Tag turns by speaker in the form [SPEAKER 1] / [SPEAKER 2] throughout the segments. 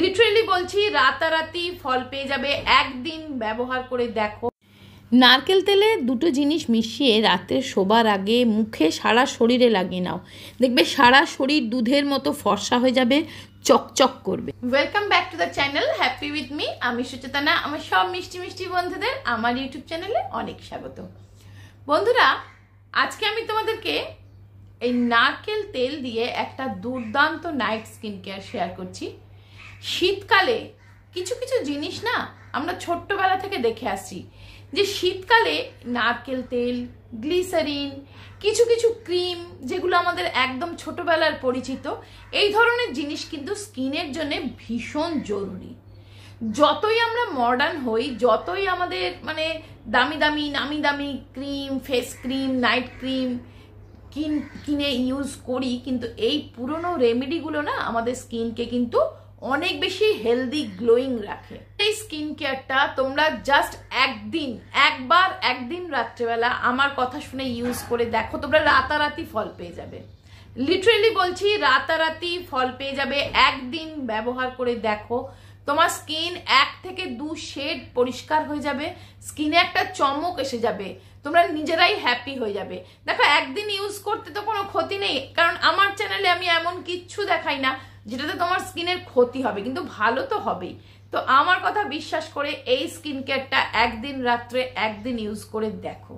[SPEAKER 1] literally বলছি রাতারাতি ফল পেয়ে যাবে একদিন ব্যবহার করে দেখো নারকেল তেলে দুটো জিনিস মিশিয়ে রাতে শোবার আগে মুখে সারা শরীরে লাগিয়ে নাও দেখবে সারা শরীর দুধের মতো ফর্সা হয়ে যাবে চকচক করবে welcome back to the channel happy with me আমি সুচেতনা আমার সব মিষ্টি মিষ্টি বন্ধুদের আমার ইউটিউব চ্যানেলে অনেক স্বাগত বন্ধুরা আজকে আমি তোমাদেরকে এই নারকেল তেল দিয়ে একটা দুর্দান্ত নাইট স্কিন কেয়ার শেয়ার করছি শীতকালে কিছু কিছু জিনিস না আমরা ছোট্টবেলা থেকে দেখে আসছি যে শীতকালে নারকেল তেল গ্লিসারিন কিছু কিছু ক্রিম যেগুলো আমাদের একদম ছোটবেলার পরিচিত এই ধরনের জিনিস কিন্তু স্কিনের জন্য ভীষণ জরুরি যতই আমরা মডার্ন হই যতই আমাদের মানে দামি দামি নামি দামি cream face cream night cream কিন কিনে ইউজ করি কিন্তু এই পুরনো রেমেডিগুলো না আমাদের স্কিনকে কিন্তু অনেক বেশি হেলদি গ্লোয়িং রাখে এই স্কিন কেয়ারটা তোমরা জাস্ট একদিন একবার একদিন রাত্রেবেলা আমার কথা শুনে ইউজ করে দেখো তোমরা রাতারাতি ফল পেয়ে যাবে লিটারেলি বলছি রাতারাতি ফল পেয়ে যাবে একদিন ব্যবহার করে দেখো তোমার স্কিন এক থেকে দু শেড পরিষ্কার হয়ে যাবে স্কিনে একটা চমক এসে যাবে তোমরা নিজেরাই হ্যাপি হয়ে যাবে দেখো একদিন ইউজ করতে তো কোনো ক্ষতি নেই কারণ আমার চ্যানেলে আমি এমন কিচ্ছু দেখাই না যেটাতে তোমার স্কিনের ক্ষতি হবে কিন্তু ভালো তো হবেই তো আমার কথা বিশ্বাস করে এই স্কিন কেয়ারটা একদিন রাত্রে একদিন ইউজ করে দেখো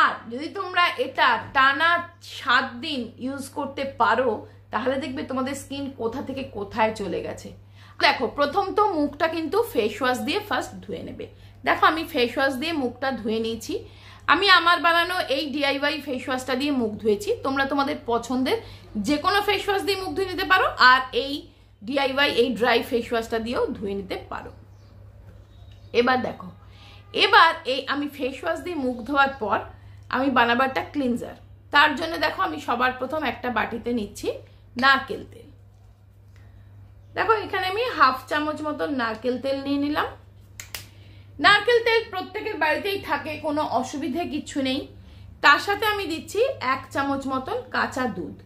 [SPEAKER 1] আর যদি তোমরা এটা টানা সাত দিন ইউজ করতে পারো তাহলে দেখবে তোমাদের স্কিন কোথা থেকে কোথায় চলে গেছে দেখো প্রথম তো মুখটা কিন্তু ফেস ওয়াশ দিয়ে ফার্স্ট ধুয়ে নেবে দেখো আমি ফেস ওয়াশ দিয়ে মুখটা ধুয়ে নিয়েছি আমি আমার বানানো এই ডিআইওয়াই ফেস ওয়াশটা দিয়ে মুখ ধুয়েছি তোমরা তোমাদের পছন্দের যে কোনো ফেস ওয়াশ দিয়ে মুখ ধুয়ে নিতে পারো আর এই ডিআইওয়াই এই ড্রাই ফেস ওয়াশটা দিয়েও ধুয়ে নিতে পারো এবার দেখো এবার এই আমি ফেস ওয়াশ দিয়ে মুখ ধোয়ার পর আমি বানাবারটা ক্লিনজার তার জন্য দেখো আমি সবার প্রথম একটা বাটিতে নিচ্ছি নারকেল তেল দেখো এখানে আমি হাফ চামচ মতো নারকেল তেল নিয়ে নিলাম নারকেল তেল প্রত্যেকের বাড়িতেই থাকে কোনো অসুবিধে কিছু নেই তার সাথে আমি দিচ্ছি এক চামচ মতন কাঁচা দুধ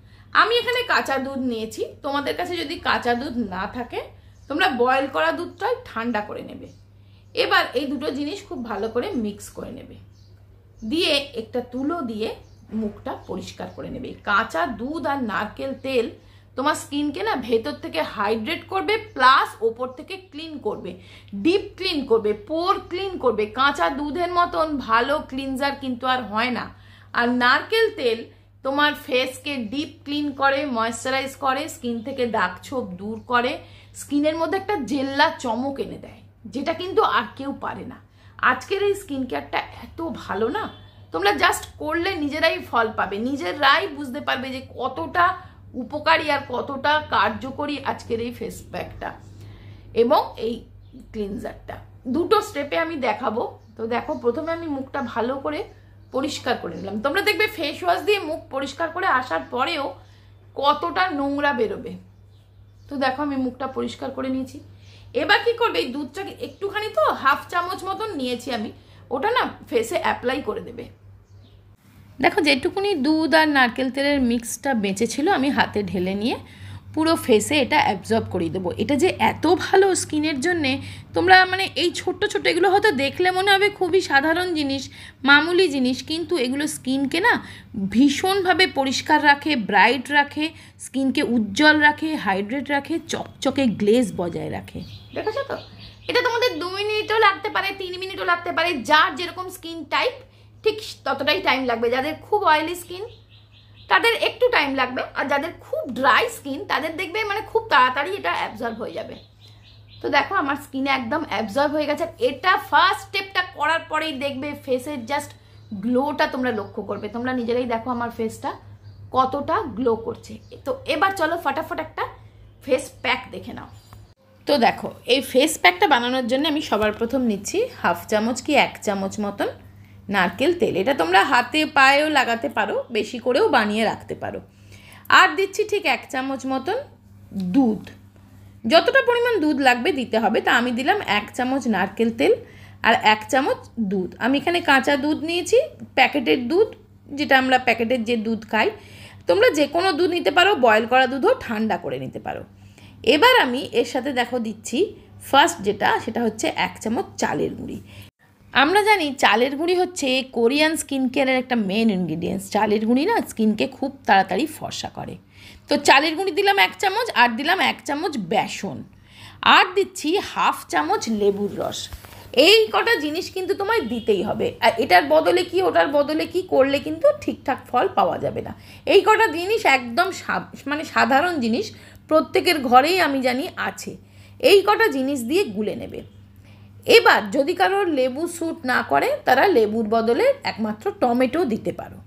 [SPEAKER 1] আমি এখানে কাঁচা দুধ নিয়েছি তোমাদের কাছে যদি কাঁচা দুধ না থাকে তোমরা বয়েল করা দুধটাই ঠান্ডা করে নেবে এবার এই দুটো জিনিস খুব ভালো করে মিক্স করে নেবে দিয়ে একটা তুলো দিয়ে মুখটা পরিষ্কার করে নেবে কাঁচা দুধ আর নারকেল তেল তোমার স্কিনকে না ভেতর থেকে হাইড্রেট করবে প্লাস ওপর থেকে ক্লিন করবে ডিপ ক্লিন করবে পোর ক্লিন করবে কাঁচা দুধের মতন ভালো ক্লিনজার কিন্তু আর হয় না আর নারকেল তেল তোমার ফেসকে ডিপ ক্লিন করে ময়শ্চারাইজ করে স্কিন থেকে দাগ ছোপ দূর করে স্কিনের মধ্যে একটা জেল্লা চমক এনে দেয় যেটা কিন্তু আর কেউ পারে না আজকের এই স্কিন কেয়ারটা এত ভালো না তোমরা জাস্ট করলে নিজেরাই ফল পাবে নিজেরাই বুঝতে পারবে যে কতটা উপকারী আর কতটা কার্যকরী আজকের এই ফেস প্যাকটা এবং এই ক্লিনজারটা দুটো স্টেপে আমি দেখাবো তো দেখো প্রথমে আমি মুখটা ভালো করে পরিষ্কার করে নিলাম তোমরা দেখবে ফেস ওয়াশ দিয়ে মুখ পরিষ্কার করে আসার পরেও কতটা নোংরা বেরোবে তো দেখো আমি মুখটা পরিষ্কার করে নিয়েছি এবার কি করবে এই দুধটাকে একটুখানি তো হাফ চামচ মতন নিয়েছি আমি ওটা না ফেসে অ্যাপ্লাই করে দেবে দেখো যেটুকুনি দুধ আর নারকেল তেলের মিক্সটা বেঁচেছিল আমি হাতে ঢেলে নিয়ে পুরো ফেসে এটা অ্যাবজর্ব করিয়ে দেবো এটা যে এত ভালো স্কিনের জন্যে তোমরা মানে এই ছোট্ট ছোট্ট এগুলো হয়তো দেখলে মনে হবে খুবই সাধারণ জিনিস মামুলি জিনিস কিন্তু এগুলো স্কিনকে না ভীষণভাবে পরিষ্কার রাখে ব্রাইট রাখে স্কিনকে উজ্জ্বল রাখে হাইড্রেট রাখে চকচকে গ্লেজ বজায় রাখে দেখেছো তো এটা তোমাদের দু মিনিটও লাগতে পারে তিন মিনিটও লাগতে পারে যার যেরকম স্কিন টাইপ ঠিক ততটাই টাইম লাগবে যাদের খুব অয়েলি স্কিন তাদের একটু টাইম লাগবে আর যাদের খুব ড্রাই স্কিন তাদের দেখবে মানে খুব তাড়াতাড়ি এটা অ্যাবজর্ব হয়ে যাবে তো দেখো আমার স্কিনে একদম অ্যাবজর্ব হয়ে গেছে এটা ফার্স্ট স্টেপটা করার পরেই দেখবে ফেসের জাস্ট গ্লোটা তোমরা লক্ষ্য করবে তোমরা নিজেরাই দেখো আমার ফেসটা কতটা গ্লো করছে তো এবার চলো ফটাফট একটা ফেস প্যাক দেখে নাও তো দেখো এই ফেস প্যাকটা বানানোর জন্য আমি সবার প্রথম নিচ্ছি হাফ চামচ কি এক চামচ মতন নারকেল তেল এটা তোমরা হাতে পায়েও লাগাতে পারো বেশি করেও বানিয়ে রাখতে পারো আর দিচ্ছি ঠিক এক চামচ মতন দুধ যতটা পরিমাণ দুধ লাগবে দিতে হবে তা আমি দিলাম এক চামচ নারকেল তেল আর এক চামচ দুধ আমি এখানে কাঁচা দুধ নিয়েছি প্যাকেটের দুধ যেটা আমরা প্যাকেটের যে দুধ খাই তোমরা যে কোনো দুধ নিতে পারো বয়েল করা দুধও ঠান্ডা করে নিতে পারো এবার আমি এর সাথে দেখো দিচ্ছি ফার্স্ট যেটা সেটা হচ্ছে এক চামচ চালের মুড়ি আমরা জানি চালের গুঁড়ি হচ্ছে কোরিয়ান স্কিন কেয়ারের একটা মেন ইনগ্রিডিয়েন্টস চালের গুঁড়ি না স্কিনকে খুব তাড়াতাড়ি ফর্সা করে তো চালের গুঁড়ি দিলাম এক চামচ আর দিলাম এক চামচ বেসন আর দিচ্ছি হাফ চামচ লেবুর রস এই কটা জিনিস কিন্তু তোমায় দিতেই হবে আর এটার বদলে কি ওটার বদলে কি করলে কিন্তু ঠিকঠাক ফল পাওয়া যাবে না এই কটা জিনিস একদম মানে সাধারণ জিনিস প্রত্যেকের ঘরেই আমি জানি আছে এই কটা জিনিস দিয়ে গুলে নেবে এবার যদি কারোর লেবু স্যুট না করে তারা লেবুর বদলে একমাত্র টমেটো দিতে পারো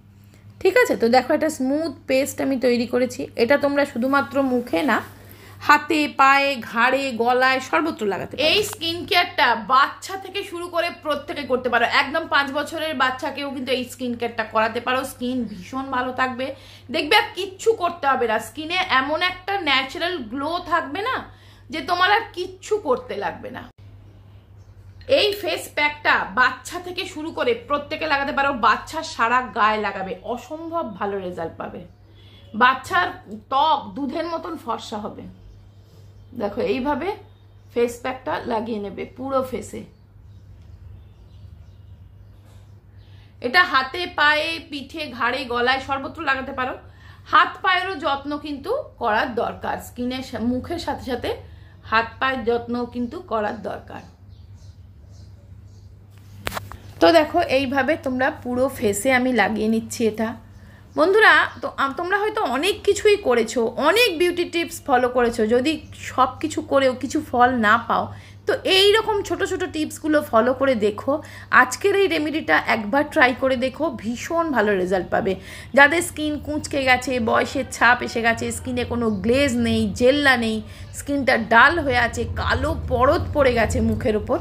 [SPEAKER 1] ঠিক আছে তো দেখো একটা স্মুথ পেস্ট আমি তৈরি করেছি এটা তোমরা শুধুমাত্র মুখে না হাতে পায়ে ঘাড়ে গলায় সর্বত্র লাগাতে এই স্কিন কেয়ারটা বাচ্চা থেকে শুরু করে প্রত্যেকে করতে পারো একদম পাঁচ বছরের বাচ্চাকেও কিন্তু এই স্কিন কেয়ারটা করাতে পারো স্কিন ভীষণ ভালো থাকবে দেখবে আর কিচ্ছু করতে হবে না স্কিনে এমন একটা ন্যাচারাল গ্লো থাকবে না যে তোমার আর কিচ্ছু করতে লাগবে না এই ফেস প্যাকটা বাচ্চা থেকে শুরু করে প্রত্যেকে লাগাতে পারো বাচ্চা সারা গায়ে লাগাবে অসম্ভব ভালো রেজাল্ট পাবে বাচ্চার ত্বক দুধের মতন ফর্সা হবে দেখো এইভাবে ফেস প্যাকটা লাগিয়ে নেবে পুরো ফেসে এটা হাতে পায়ে পিঠে ঘাড়ে গলায় সর্বত্র লাগাতে পারো হাত পায়েরও যত্ন কিন্তু করার দরকার স্কিনের মুখের সাথে সাথে হাত পায়ের যত্ন কিন্তু করার দরকার তো দেখো এইভাবে তোমরা পুরো ফেসে আমি লাগিয়ে নিচ্ছি এটা বন্ধুরা তো তোমরা হয়তো অনেক কিছুই করেছো অনেক বিউটি টিপস ফলো করেছো যদি সব কিছু করেও কিছু ফল না পাও তো এই রকম ছোট ছোট টিপসগুলো ফলো করে দেখো আজকের এই রেমেডিটা একবার ট্রাই করে দেখো ভীষণ ভালো রেজাল্ট পাবে যাদের স্কিন কুঁচকে গেছে বয়সের ছাপ এসে গেছে স্কিনে কোনো গ্লেজ নেই জেল্লা নেই স্কিনটা ডাল হয়ে আছে কালো পরত পড়ে গেছে মুখের ওপর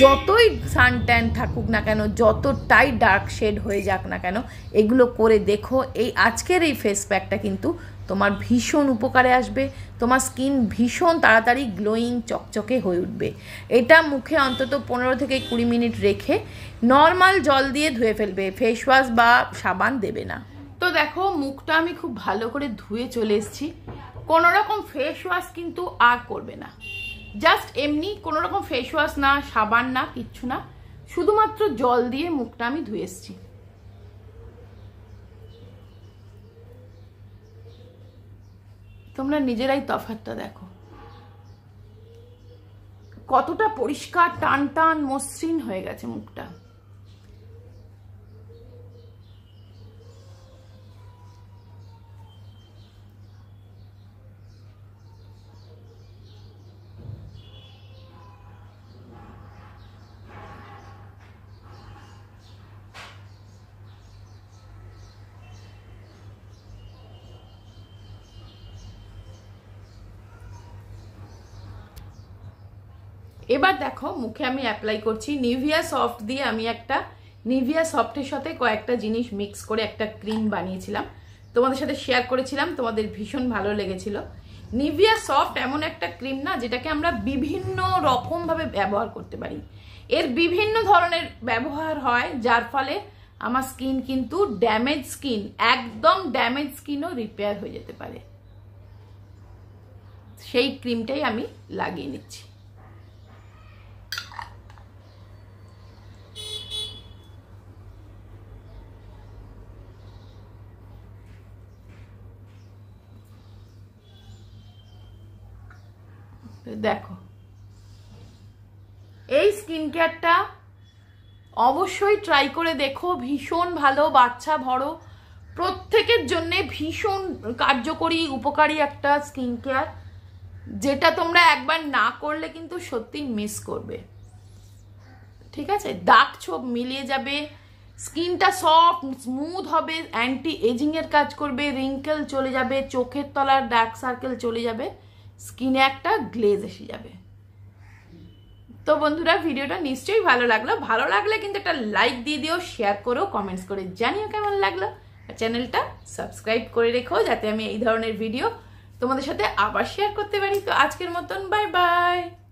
[SPEAKER 1] যতই সান ট্যান থাকুক না কেন যতটাই ডার্ক শেড হয়ে যাক না কেন এগুলো করে দেখো এই আজকের এই ফেস প্যাকটা কিন্তু তোমার ভীষণ উপকারে আসবে তোমার স্কিন ভীষণ তাড়াতাড়ি গ্লোয়িং চকচকে হয়ে উঠবে এটা মুখে অন্তত পনেরো থেকে কুড়ি মিনিট রেখে নর্মাল জল দিয়ে ধুয়ে ফেলবে ফেস ওয়াশ বা সাবান দেবে না তো দেখো মুখটা আমি খুব ভালো করে ধুয়ে চলে এসেছি কোনোরকম ফেস ওয়াশ কিন্তু আর করবে না জাস্ট এমনি কোনো রকম ফেস ওয়াশ না সাবান না কিচ্ছু না শুধুমাত্র জল দিয়ে মুখটা আমি ধুয়ে এসছি তোমরা নিজেরাই তফাতটা দেখো কতটা পরিষ্কার টান টান মসৃণ হয়ে গেছে মুখটা এবার দেখো মুখে আমি অ্যাপ্লাই করছি নিভিয়া সফট দিয়ে আমি একটা নিভিয়া সফটের সাথে কয়েকটা জিনিস মিক্স করে একটা ক্রিম বানিয়েছিলাম তোমাদের সাথে শেয়ার করেছিলাম তোমাদের ভীষণ ভালো লেগেছিল নিভিয়া সফট এমন একটা ক্রিম না যেটাকে আমরা বিভিন্ন রকমভাবে ব্যবহার করতে পারি এর বিভিন্ন ধরনের ব্যবহার হয় যার ফলে আমার স্কিন কিন্তু ড্যামেজ স্কিন একদম ড্যামেজ স্কিনও রিপেয়ার হয়ে যেতে পারে সেই ক্রিমটাই আমি লাগিয়ে নিচ্ছি দেখো এই স্কিন কেয়ারটা অবশ্যই ট্রাই করে দেখো ভীষণ ভালো বাচ্চা ভরো প্রত্যেকের জন্য ভীষণ কার্যকরী উপকারী একটা স্কিন কেয়ার যেটা তোমরা একবার না করলে কিন্তু সত্যি মিস করবে ঠিক আছে দাগ ছোপ মিলিয়ে যাবে স্কিনটা সফট স্মুথ হবে অ্যান্টি এজিংয়ের কাজ করবে রিঙ্কেল চলে যাবে চোখের তলার ডার্ক সার্কেল চলে যাবে স্কিনে একটা গ্লেজ এসে যাবে তো বন্ধুরা ভিডিওটা নিশ্চয়ই ভালো লাগলো ভালো লাগলে কিন্তু একটা লাইক দিয়ে দিও শেয়ার করো কমেন্টস করে জানিও কেমন লাগলো আর চ্যানেলটা সাবস্ক্রাইব করে রেখো যাতে আমি এই ধরনের ভিডিও তোমাদের সাথে আবার শেয়ার করতে পারি তো আজকের মতন বাই বাই